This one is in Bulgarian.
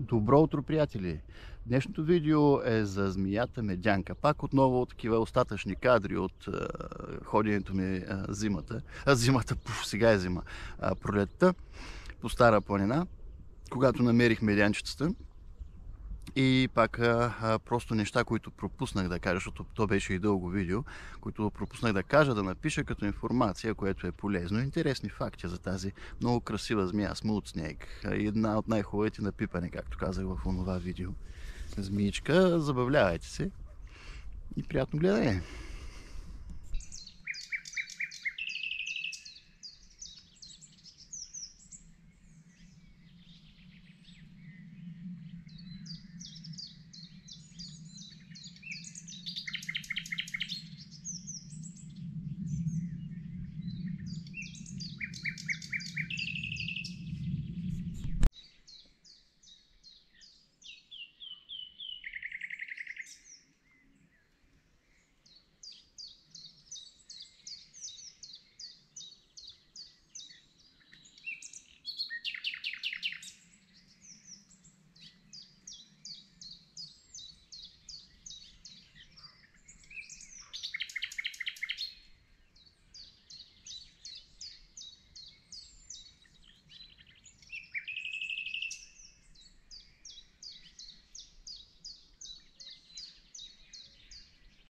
Добро утро, приятели! Днешното видео е за змията медянка. Пак отново такива остатъчни кадри от ходенето ми зимата. А, зимата, пуф, сега е зима. А, пролетта по Стара планина, когато намерих медянчетата и пак просто неща, които пропуснах да кажа, защото то беше и дълго видео, които пропуснах да кажа, да напиша като информация, което е полезно. Интересни факти за тази много красива змия, Smooth Snake. Една от най-хубавите напипани, както казах в онова видео. Змиичка, забавлявайте се и приятно гледане!